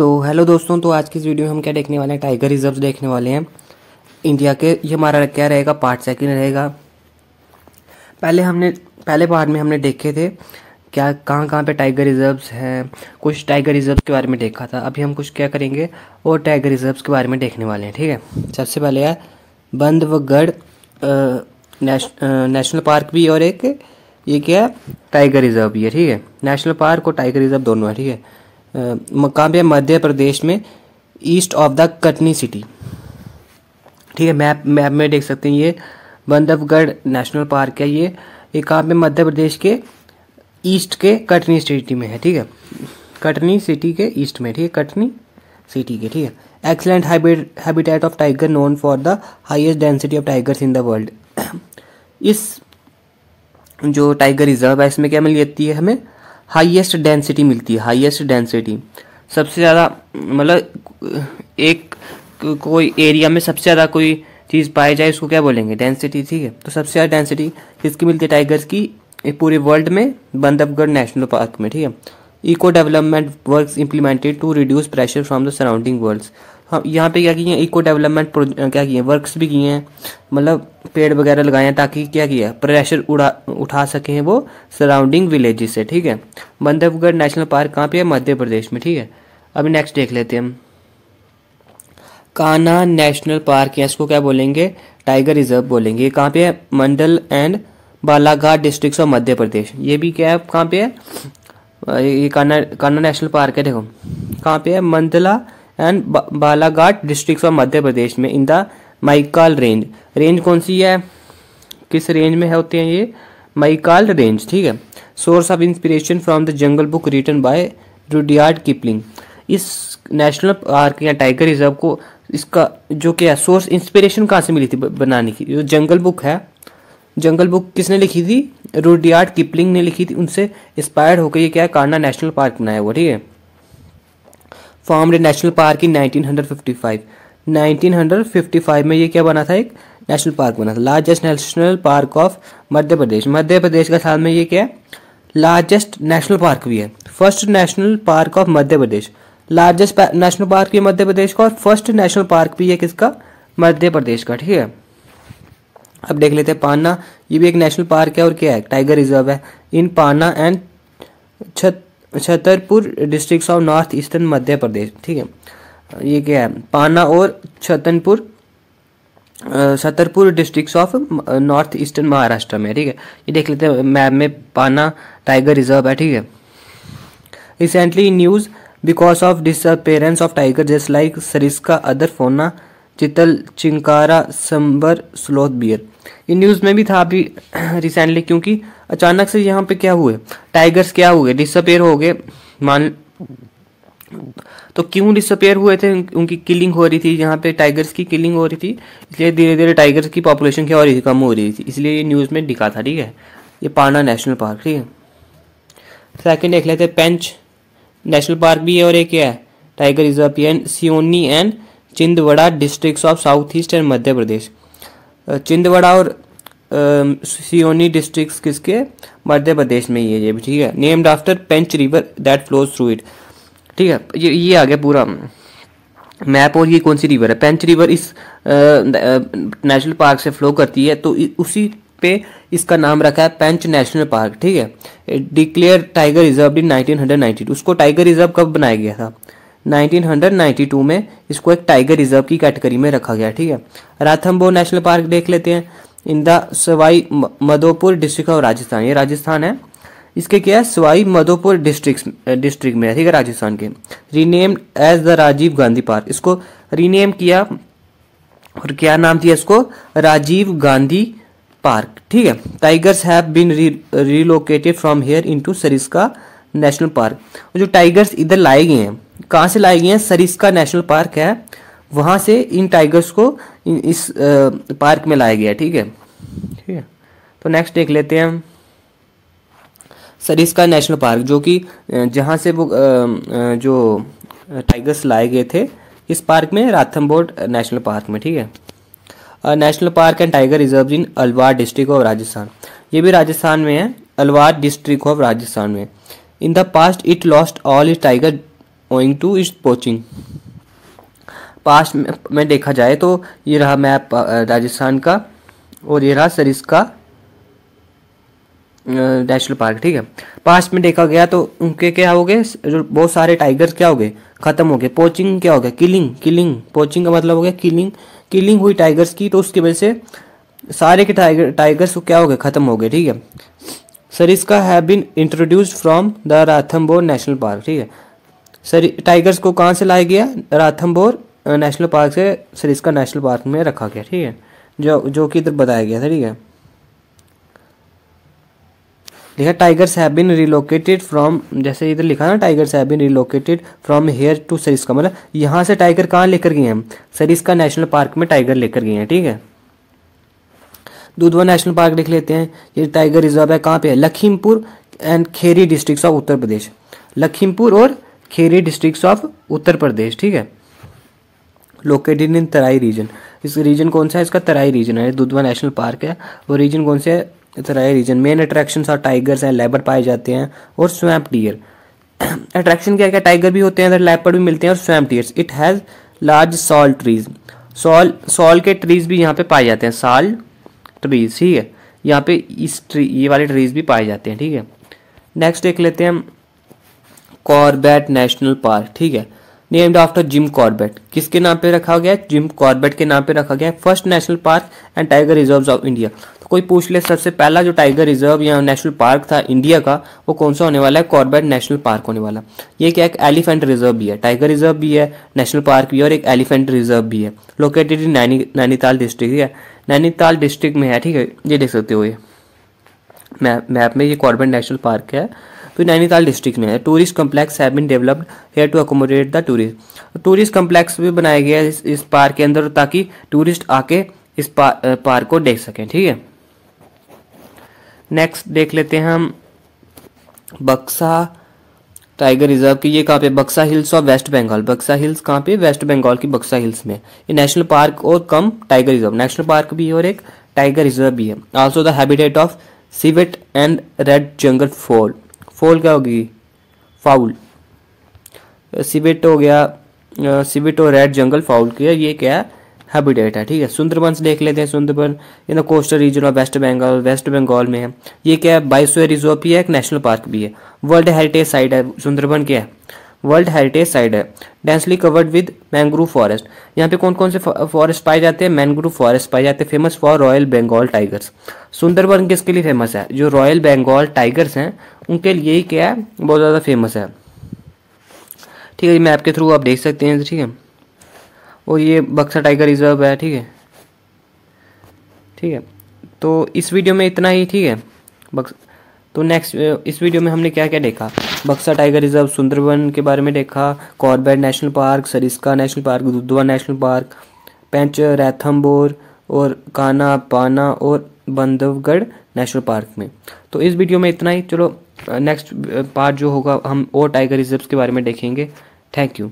तो हेलो दोस्तों तो आज की इस वीडियो में हम क्या देखने वाले हैं टाइगर रिजर्व देखने वाले हैं इंडिया के ये हमारा क्या रहेगा पार्ट सेकंड रहेगा पहले हमने पहले पार्ट में हमने देखे थे क्या कहाँ कहाँ पे टाइगर रिजर्व्स हैं कुछ टाइगर रिजर्व्स के बारे में देखा था अभी हम कुछ क्या करेंगे और टाइगर रिजर्व्स के बारे में देखने वाले हैं ठीक है सबसे पहले है बंद वगढ़ नेशनल पार्क भी और एक ये क्या है टाइगर रिजर्व भी है ठीक है नेशनल पार्क और टाइगर रिजर्व दोनों है ठीक है काव्य मध्य प्रदेश में east of the Katni city ठीक है मैप मैप में देख सकते हैं ये बंधवगढ़ नेशनल पार्क है ये ये पे मध्य प्रदेश के ईस्ट के कटनी सिटी में है ठीक है कटनी सिटी के ईस्ट में ठीक है कटनी सिटी के ठीक है excellent habitat of tiger known for the highest density of tigers in the world इस जो टाइगर रिजर्व है इसमें क्या मिल जाती है हमें हाईएस्ट डेंसिटी मिलती है हाईएस्ट डेंसिटी सबसे ज़्यादा मतलब एक कोई एरिया में सबसे ज़्यादा कोई चीज़ पाई जाए उसको क्या बोलेंगे डेंसिटी ठीक है तो सबसे ज़्यादा डेंसिटी किसकी मिलती है टाइगर्स की पूरे वर्ल्ड में बंधवगढ़ नेशनल पार्क में ठीक है eco development work implemented to reduce pressure from the surrounding worlds हम हाँ, यहाँ पे क्या किए हैं इको डेवलपमेंट क्या किए वर्क्स भी किए हैं मतलब पेड़ वगैरह लगाए हैं ताकि क्या किया प्रेशर उड़ा उठा सके वो सराउंडिंग विलेजेस से ठीक है बंधवगढ़ नेशनल पार्क कहाँ पे है मध्य प्रदेश में ठीक है अभी नेक्स्ट देख लेते हैं हम कान्हा नेशनल पार्क है इसको क्या बोलेंगे टाइगर रिजर्व बोलेंगे ये कहाँ पे है Mandla and Balaghat district of Madhya Pradesh ये भी क्या है कहाँ पे है ये कान्हा कान्हा नेशनल पार्क है देखो कहाँ पे है Mandla and Balaghat district of Madhya Pradesh में in the Maikal range range कौन सी है किस रेंज में है होते हैं ये माइकाल रेंज ठीक है source of inspiration from the jungle book written by Rudyard Kipling इस नेशनल पार्क या टाइगर रिजर्व को इसका जो क्या सोर्स इंस्पिरेशन कहाँ से मिली थी बनाने की जो जंगल बुक है जंगल बुक किसने लिखी थी रुडियार्ड किपलिंग ने लिखी थी उनसे इंस्पायर्ड होकर ये क्या है कारना नेशनल पार्क बनाया हुआ ठीक है फॉर्मड नेशनल पार्क इन 1955 1955 में ये क्या बना था एक नेशनल पार्क बना था largest national park of Madhya Pradesh Madhya Pradesh का साथ में ये क्या है लार्जेस्ट नेशनल पार्क भी है first national park of Madhya Pradesh largest national park भी मध्य प्रदेश का और फर्स्ट नेशनल पार्क भी है किसका मध्य प्रदेश का ठीक है अब देख लेते हैं पाना ये भी एक नेशनल पार्क है और क्या है टाइगर रिजर्व है इन पाना एंड छत Chhatarpur district of north eastern Madhya Pradesh ठीक है ये क्या है पाना और छतनपुर Chhatarpur district of north eastern Maharashtra में ठीक है ये देख लेते हैं मैप में पाना टाइगर रिजर्व है ठीक है recently news because of disappearance of tiger just like Sariska other fauna chital chinkara sambar sloth bear ये न्यूज़ में भी था अभी रिसेंटली क्योंकि अचानक से यहाँ पे क्या हुए टाइगर्स क्या हुए डिसअपेयर हो गए मान तो क्यों डिसअपेयर हुए थे उनकी किलिंग हो रही थी यहाँ पे टाइगर्स की किलिंग हो रही थी इसलिए धीरे धीरे टाइगर्स की पॉपुलेशन क्या हो रही थी कम हो रही थी इसलिए ये न्यूज़ में दिखा था ठीक है ये पाना नेशनल पार्क ठीक है सेकेंड देख लेते पेंच नेशनल पार्क भी है और एक क्या है tiger reserve Seoni and Chhindwara district of south east and Madhya Pradesh Chhindwara और सियोनी डिस्ट्रिक्ट किसके मध्य प्रदेश में ही है ये भी ठीक है named after Pench river that flows through it ठीक है ये ये आ गया पूरा मैप और ये कौन सी रिवर है पेंच रिवर इस नेशनल पार्क से फ्लो करती है तो उसी पे इसका नाम रखा है पेंच नेशनल पार्क ठीक है डिक्लेयर टाइगर रिजर्व इन 1992 उसको टाइगर रिजर्व कब बनाया गया था 1992 में इसको एक टाइगर रिजर्व की कैटेगरी में रखा गया ठीक है राथम्बो नेशनल पार्क देख लेते हैं in the Sawai Madhopur district of Rajasthan ये राजस्थान है इसके क्या है सवाई मधोपुर डिस्ट्रिक्ट डिस्ट्रिक्ट में है ठीक है राजस्थान के rename as the Rajiv Gandhi park इसको रीनेम किया और क्या नाम दिया इसको राजीव गांधी पार्क ठीक है tigers have been relocated from here into Sariska national park जो टाइगर्स इधर लाए गए हैं कहाँ से लाए गए हैं सरिस्का नेशनल पार्क है वहाँ से इन टाइगर्स को इस पार्क में लाया गया ठीक है तो नेक्स्ट देख लेते हैं हम सरिस्का नेशनल पार्क जो कि जहाँ से वो जो टाइगर्स लाए गए थे इस पार्क में राथम नेशनल पार्क में ठीक है national park and tiger reserve in Alwar district of Rajasthan ये भी राजस्थान में है अलवार डिस्ट्रिक्ट ऑफ राजस्थान में in the past it lost all its tiger owing to its poaching past में देखा जाए तो ये रहा मैप राजस्थान का और ये रहा सरिस्का नेशनल पार्क ठीक है पास्ट में देखा गया तो उनके क्या हो गए बहुत सारे टाइगर्स क्या हो गए खत्म हो गए पोचिंग क्या हो गया किलिंग किलिंग पोचिंग का मतलब हो गया किलिंग किलिंग हुई टाइगर्स की तो उसकी वजह से सारे के टाइगर टाइगर्स क्या हो गए खत्म हो गए ठीक है सर इसका have been introduced from the Ranthambore national park ठीक है सर टाइगर्स को कहाँ से लाया गया राथम्बोर नेशनल पार्क से सर इसका नेशनल पार्क में रखा गया ठीक है जो जो कि इधर बताया गया था ठीक है देखा tigers have been relocated from जैसे इधर लिखा ना tigers have been relocated from here to Sariska मतलब यहाँ से टाइगर कहाँ लेकर गए हैं सरिस्का नेशनल पार्क में टाइगर लेकर गए हैं ठीक है दुधवा नेशनल पार्क लिख लेते हैं ये टाइगर रिजर्व है कहाँ पे है Lakhimpur and Kheri district of Uttar Pradesh Lakhimpur और खेरी डिस्ट्रिक्ट ऑफ उत्तर प्रदेश ठीक है लोकेटेड इन तराई रीजन इस रीजन कौन सा है इसका तराई रीजन है दुधवा नेशनल पार्क है और रीजन कौन सा है इधर रीजन मेन अट्रैक्शन और टाइगर्स हैं लेबर पाए जाते हैं और स्वैम्प डियर अट्रैक्शन क्या क्या टाइगर भी होते हैं इधर लेपर भी मिलते हैं और swamp deers it has large sal trees sal sal के ट्रीज भी यहाँ पे पाए जाते हैं साल ट्रीज ठीक है यहाँ पे इस ट्री ये वाले ट्रीज भी पाए जाते हैं ठीक है नेक्स्ट देख लेते हैं हम कॉर्बेट नेशनल पार्क ठीक है नेम्ड आफ्टर जिम कॉर्बेट किसके नाम पे रखा गया है जिम कॉर्बेट के नाम पे रखा गया है first national park and tiger reserve of India कोई पूछ ले सबसे पहला जो टाइगर रिजर्व या नेशनल पार्क था इंडिया का वो कौन सा होने वाला है कॉर्बेट नेशनल पार्क होने वाला ये क्या एक एलिफेंट रिजर्व भी है टाइगर रिजर्व भी है नेशनल पार्क भी है और एक एलिफेंट रिजर्व भी है located in Naini Nainital district है नैनीताल डिस्ट्रिक्ट में है ठीक है ये देख सकते हो ये मैप में ये कॉर्बेट नेशनल पार्क है तो नैनीताल डिस्ट्रिक्ट में है tourist complex have been developed here to accommodate the tourist tourist complex भी बनाया गया है इस, इस पार्क के अंदर ताकि टूरिस्ट आके इस पा, पार्क को देख सकें ठीक है नेक्स्ट देख लेते हैं हम बक्सा टाइगर रिजर्व की ये कहाँ पे बक्सा हिल्स और वेस्ट बंगाल बक्सा हिल्स कहाँ पे वेस्ट बंगाल की बक्सा हिल्स में ये नेशनल पार्क और cum tiger reserve national park भी है और एक टाइगर रिजर्व भी है also the habitat of civet and red jungle fowl fowl क्या होगी फाउल सिवेट हो गया सिवेट और रेड जंगल फाउल किया ये क्या है हैबिटेट है ठीक है सुंदरबंस देख लेते हैं Sundarban in the coastal region of West Bengal West Bengal में है ये क्या है बाईसवे रिजर्व भी है एक नेशनल पार्क भी है वर्ल्ड हेरिटेज साइट है सुंदरबन क्या है वर्ल्ड हेरिटेज साइट है densely covered with mangrove forest यहाँ पे कौन कौन से फॉरेस्ट पाए जाते हैं मैंग्रोव फॉरेस्ट पाए जाते हैं famous for royal Bengal tigers Sundarban किसके लिए फेमस है जो रॉयल बंगाल टाइगर्स हैं उनके लिए ही क्या है बहुत ज़्यादा फेमस है ठीक है मैप के थ्रू आप देख सकते हैं ठीक है और ये बक्सा टाइगर रिजर्व है ठीक है ठीक है तो इस वीडियो में इतना ही ठीक है बक्स तो नेक्स्ट इस वीडियो में हमने क्या क्या देखा बक्सा टाइगर रिजर्व सुंदरबन के बारे में देखा Corbett national park Sariska national park Dudhwa national park Pench Ranthambore और काना पाना और बंधवगढ़ नेशनल पार्क में तो इस वीडियो में इतना ही चलो नेक्स्ट पार्ट जो होगा हम और टाइगर रिजर्व के बारे में देखेंगे थैंक यू